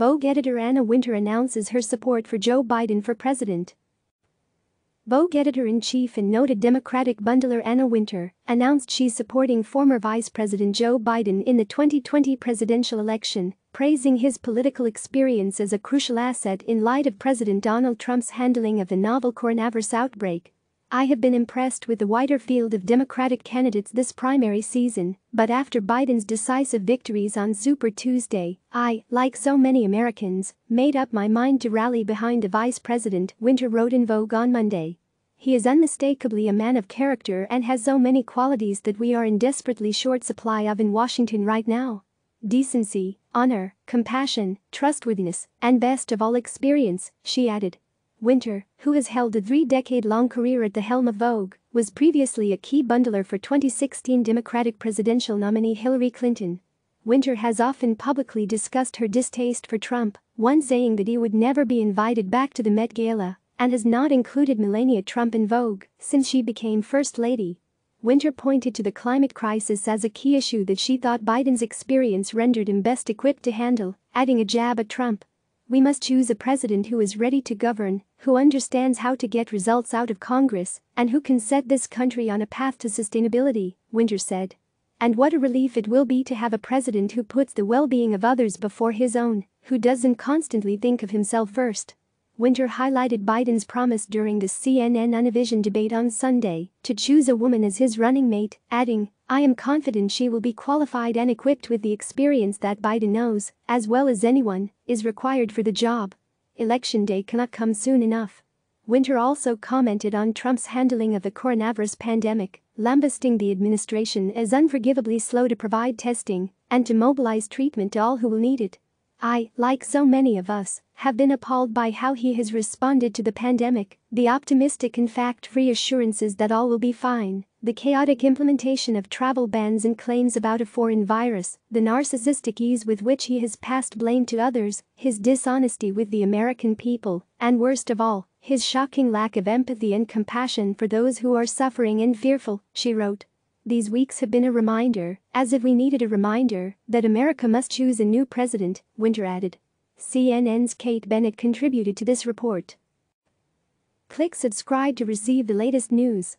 Vogue editor Anna Winter announces her support for Joe Biden for president. Vogue editor-in-chief and noted Democratic bundler Anna Winter announced she's supporting former Vice President Joe Biden in the 2020 presidential election, praising his political experience as a crucial asset in light of President Donald Trump's handling of the novel coronavirus outbreak I have been impressed with the wider field of Democratic candidates this primary season, but after Biden's decisive victories on Super Tuesday, I, like so many Americans, made up my mind to rally behind the vice president, Winter wrote in Vogue on Monday. He is unmistakably a man of character and has so many qualities that we are in desperately short supply of in Washington right now. Decency, honor, compassion, trustworthiness, and best of all experience, she added. Winter, who has held a three-decade-long career at the helm of Vogue, was previously a key bundler for 2016 Democratic presidential nominee Hillary Clinton. Winter has often publicly discussed her distaste for Trump, one saying that he would never be invited back to the Met Gala, and has not included Melania Trump in Vogue since she became First Lady. Winter pointed to the climate crisis as a key issue that she thought Biden's experience rendered him best equipped to handle, adding a jab at Trump. We must choose a president who is ready to govern, who understands how to get results out of Congress, and who can set this country on a path to sustainability, Winter said. And what a relief it will be to have a president who puts the well being of others before his own, who doesn't constantly think of himself first. Winter highlighted Biden's promise during the CNN Univision debate on Sunday to choose a woman as his running mate, adding, I am confident she will be qualified and equipped with the experience that Biden knows, as well as anyone, is required for the job. Election day cannot come soon enough. Winter also commented on Trump's handling of the coronavirus pandemic, lambasting the administration as unforgivably slow to provide testing and to mobilize treatment to all who will need it. I, like so many of us, have been appalled by how he has responded to the pandemic, the optimistic in fact reassurances that all will be fine, the chaotic implementation of travel bans and claims about a foreign virus, the narcissistic ease with which he has passed blame to others, his dishonesty with the American people, and worst of all, his shocking lack of empathy and compassion for those who are suffering and fearful, she wrote. These weeks have been a reminder, as if we needed a reminder, that America must choose a new president, Winter added. CNN's Kate Bennett contributed to this report. Click subscribe to receive the latest news.